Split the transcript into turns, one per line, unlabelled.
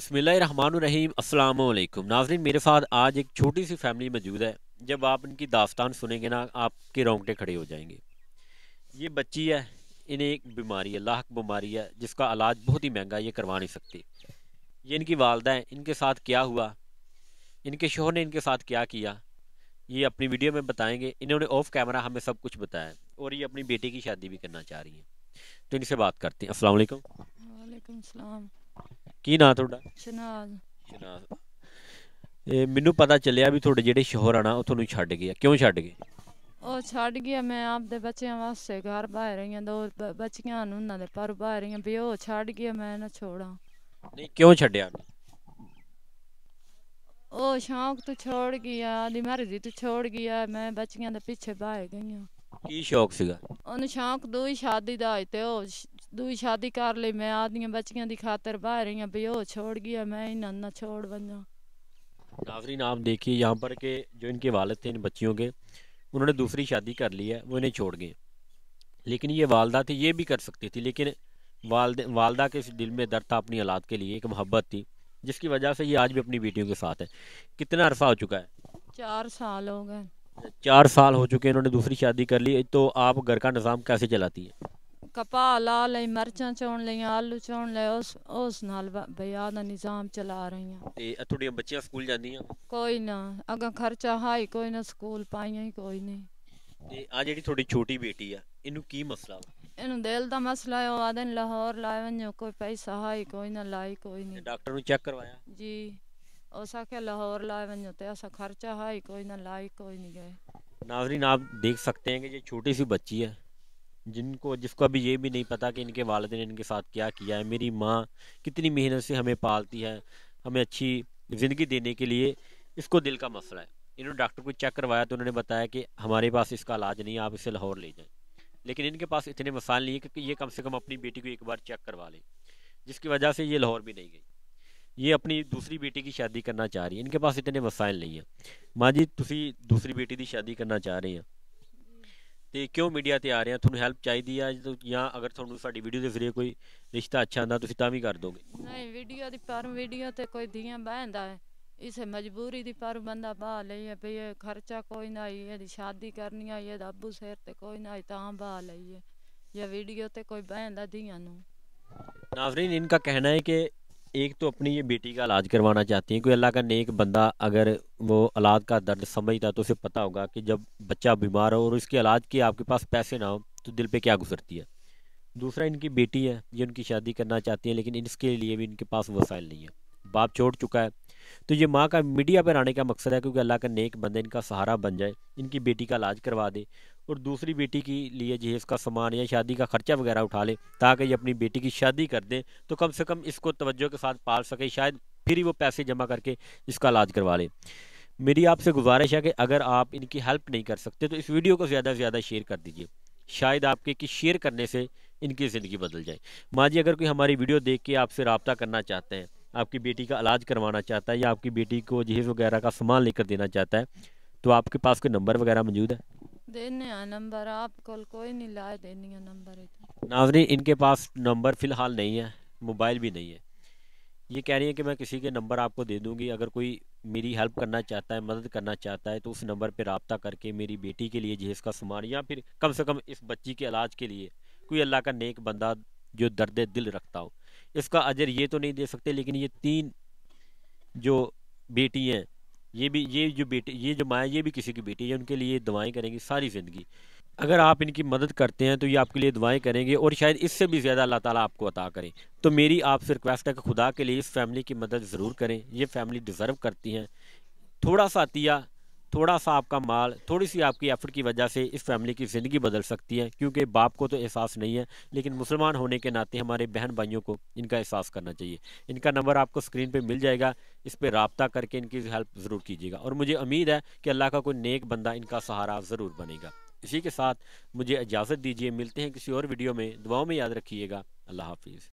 अस्सलाम वालेकुम नाजरीन मेरे साथ आज एक छोटी सी फैमिली मौजूद है जब आप इनकी दास्तान सुनेंगे ना आपके रोंगटे खड़े हो जाएंगे ये बच्ची है इन्हें एक बीमारी है लाक बीमारी है जिसका इलाज बहुत ही महंगा ये करवा नहीं सकती ये इनकी वालदा है इनके साथ क्या हुआ इनके शोहर ने इनके साथ क्या किया ये अपनी वीडियो में बताएंगे इन्होंने ऑफ कैमरा हमें सब कुछ बताया और ये अपनी बेटी की शादी भी करना चाह रही हैं तो इनसे बात करते हैं असलकम
वालेकुम ਕੀ ਨਾਂ ਤੁਹਾਡਾ ਸ਼ਨਾਜ਼ ਸ਼ਨਾਜ਼
ਇਹ ਮੈਨੂੰ ਪਤਾ ਚੱਲਿਆ ਵੀ ਤੁਹਾਡੇ ਜਿਹੜੇ ਸ਼ੋਹਰ ਆ ਨਾ ਉਹ ਤੁਹਾਨੂੰ ਛੱਡ ਗਏ ਕਿਉਂ ਛੱਡ ਗਏ
ਉਹ ਛੱਡ ਗਿਆ ਮੈਂ ਆਪਦੇ ਬੱਚਿਆਂ ਵਾਸਤੇ ਘਰ ਬਾਹਰ ਰਹੀਆਂ ਦੋ ਬੱਚੀਆਂ ਨੂੰ ਉਹਨਾਂ ਦੇ ਪਰ ਬਾਹਰ ਰਹੀਆਂ ਵੀ ਉਹ ਛੱਡ ਗਿਆ ਮੈਂ ਨਾ ਛੋੜਾਂ
ਨਹੀਂ ਕਿਉਂ ਛੱਡਿਆ
ਉਹ ਸ਼ੌਂਕ ਤੂੰ ਛੋੜ ਗਿਆ ਦੀ ਮਰਜ਼ੀ ਤੂੰ ਛੋੜ ਗਿਆ ਮੈਂ ਬੱਚੀਆਂ ਦੇ ਪਿੱਛੇ ਬਾਹਰ ਗਈਆਂ
ਕੀ ਸ਼ੌਕ ਸੀਗਾ
ਉਹਨੂੰ ਸ਼ੌਂਕ ਦੋ ਹੀ ਸ਼ਾਦੀ ਦਾ ਤੇ ਉਹ दूई शादी कर ली मैं आदि बच्चियां की खातर बाहर ही भी वो छोड़ गई मैं इन्हें ना छोड़ बना
नागरीन आप देखिए यहाँ पर के जो इनके वालद थे इन बच्चियों के उन्होंने दूसरी शादी कर ली है वो इन्हें छोड़ गए लेकिन ये वालदा थी ये भी कर सकती थी लेकिन वालद वालदा के दिल में दर्द था अपनी औलाद के लिए एक मोहब्बत थी जिसकी वजह से ये आज भी अपनी बेटियों के साथ है कितना अरसा हो चुका है
चार साल हो गए
चार साल हो चुके हैं इन्होंने दूसरी शादी कर ली तो आप घर का निज़ाम कैसे चलाती है
कपा ला लें मर्चा चौन लें आलू चौन लें उस उस नाल बया दा निजाम चला रही हैं
ते थोड़ियां बच्चियां स्कूल जांदियां
कोई ना अगर खर्चा हाई कोई ना स्कूल पाइयां ही कोई नहीं
ਤੇ ਆ ਜਿਹੜੀ ਤੁਹਾਡੀ ਛੋਟੀ ਬੇਟੀ ਆ ਇਹਨੂੰ ਕੀ ਮਸਲਾ ਵਾ
ਇਹਨੂੰ ਦਿਲ ਦਾ ਮਸਲਾ ਹੈ ਉਹ ਆਦਨ ਲਾਹੌਰ ਲਾਇ ਵੰਜੋ ਕੋਈ ਪੈਸਾ ਹਾਈ ਕੋਈ ਨਾ ਲਾਈ ਕੋਈ ਨਹੀਂ
ਡਾਕਟਰ ਨੂੰ ਚੈੱਕ ਕਰਵਾਇਆ
ਜੀ ਉਸ ਆਖੇ ਲਾਹੌਰ ਲਾਇ ਵੰਜੋ ਤੇ ਅਸਾਂ ਖਰਚਾ ਹਾਈ ਕੋਈ ਨਾ ਲਾਈ ਕੋਈ ਨਹੀਂ ਗਏ
नाजरीन आप देख सकते हैं कि ये छोटी सी बच्ची है जिनको जिसको अभी ये भी नहीं पता कि इनके वालद ने इनके साथ क्या किया है मेरी माँ कितनी मेहनत से हमें पालती है हमें अच्छी ज़िंदगी देने के लिए इसको दिल का मसला है इन्होंने डॉक्टर को चेक करवाया तो उन्होंने बताया कि हमारे पास इसका इलाज नहीं आप इसे लाहौर ले जाएं लेकिन इनके पास इतने मसाल नहीं है कि ये कम से कम अपनी बेटी को एक बार चेक करवा लें जिसकी वजह से ये लाहौर भी नहीं गई ये अपनी दूसरी बेटी की शादी करना चाह रही है इनके पास इतने मसाइल नहीं है माँ जी तुम दूसरी बेटी की शादी करना चाह रहे हैं ਤੇ ਕਿਉਂ ਮੀਡੀਆ ਤੇ ਆ ਰਹੇ ਆ ਤੁਹਾਨੂੰ ਹੈਲਪ ਚਾਹੀਦੀ ਆ ਜਾਂ ਅਗਰ ਤੁਹਾਨੂੰ ਸਾਡੀ ਵੀਡੀਓ ਦੇ ਜ਼ਰੀਏ ਕੋਈ ਰਿਸ਼ਤਾ ਅੱਛਾ ਆਂਦਾ ਤੁਸੀਂ ਤਾਂ ਵੀ ਕਰ ਦੋਗੇ
ਨਹੀਂ ਵੀਡੀਓ ਦੀ ਪਰ ਵੀਡੀਓ ਤੇ ਕੋਈ ਧੀਆਂ ਬਹਿੰਦਾ ਹੈ इसे मजबूरी दी पर बंदा बहा लिए भई खर्चा कोई ना आई यदि शादी करनी आई यदि अबू सिर ते कोई ना आई तां बहा लिए या वीडियो ते कोई बहन दा दिया
इनका कहना है कि एक तो अपनी ये बेटी का इलाज करवाना चाहती हैं कोई अल्लाह का नेक बंदा अगर वो अलाद का दर्द समझता तो उसे पता होगा कि जब बच्चा बीमार हो और इसके इलाज के आपके पास पैसे ना हो तो दिल पे क्या गुजरती है दूसरा इनकी बेटी है ये उनकी शादी करना चाहती है लेकिन इसके लिए भी इनके पास वसाइल नहीं है बाप छोड़ चुका है तो ये माँ का मीडिया पर आने का मकसद है क्योंकि अल्लाह का नेक बंदा इनका सहारा बन जाए इनकी बेटी का इलाज करवा दे और दूसरी बेटी के लिए जहेज का सामान या शादी का ख़र्चा वगैरह उठा ले ताकि ये अपनी बेटी की शादी कर दें तो कम से कम इसको तवज्जो के साथ पाल सके शायद फिर ही वो पैसे जमा करके इसका इलाज करवा ले मेरी आपसे गुजारिश है कि अगर आप इनकी हेल्प नहीं कर सकते तो इस वीडियो को ज़्यादा से ज़्यादा शेयर कर दीजिए शायद आपके कि शेयर करने से इनकी ज़िंदगी बदल जाए माँ जी अगर कोई हमारी वीडियो देख के आपसे रबता करना चाहते हैं आपकी बेटी का इलाज करवाना चाहता है या आपकी बेटी को जहेज़ वगैरह का सामान लेकर देना चाहता है तो आपके पास कोई नंबर वगैरह मौजूद है
देने नंबर आप कोल कोई नहीं लाए देने नंबर
नाजरी इनके पास नंबर फ़िलहाल नहीं है मोबाइल भी नहीं है ये कह रही है कि मैं किसी के नंबर आपको दे दूंगी अगर कोई मेरी हेल्प करना चाहता है मदद करना चाहता है तो उस नंबर पर रबता करके मेरी बेटी के लिए जहेज़ का सामान या फिर कम से कम इस बच्ची के इलाज के लिए कोई अल्लाह का नेक बंदा जो दर्द दिल रखता हो इसका अजर ये तो नहीं दे सकते लेकिन ये तीन जो बेटी हैं ये भी ये जो बेटी ये जो माएँ ये भी किसी की बेटी है उनके लिए दवाएँ करेंगी सारी ज़िंदगी अगर आप इनकी मदद करते हैं तो ये आपके लिए दुआएं करेंगे और शायद इससे भी ज़्यादा अल्लाह ताला आपको अता करें तो मेरी आपसे रिक्वेस्ट है कि खुदा के लिए इस फैमिली की मदद ज़रूर करें ये फैमिली डिज़र्व करती हैं थोड़ा सा अतिया थोड़ा सा आपका माल थोड़ी सी आपकी एफर्ट की वजह से इस फैमिली की ज़िंदगी बदल सकती है क्योंकि बाप को तो एहसास नहीं है लेकिन मुसलमान होने के नाते हमारे बहन भाइयों को इनका एहसास करना चाहिए इनका नंबर आपको स्क्रीन पर मिल जाएगा इस पर रबता करके इनकी हेल्प ज़रूर कीजिएगा और मुझे उम्मीद है कि अल्लाह का कोई नेक बंदा इनका सहारा ज़रूर बनेगा इसी के साथ मुझे इजाज़त दीजिए मिलते हैं किसी और वीडियो में दुआओं में याद रखिएगा अल्लाह हाफिज़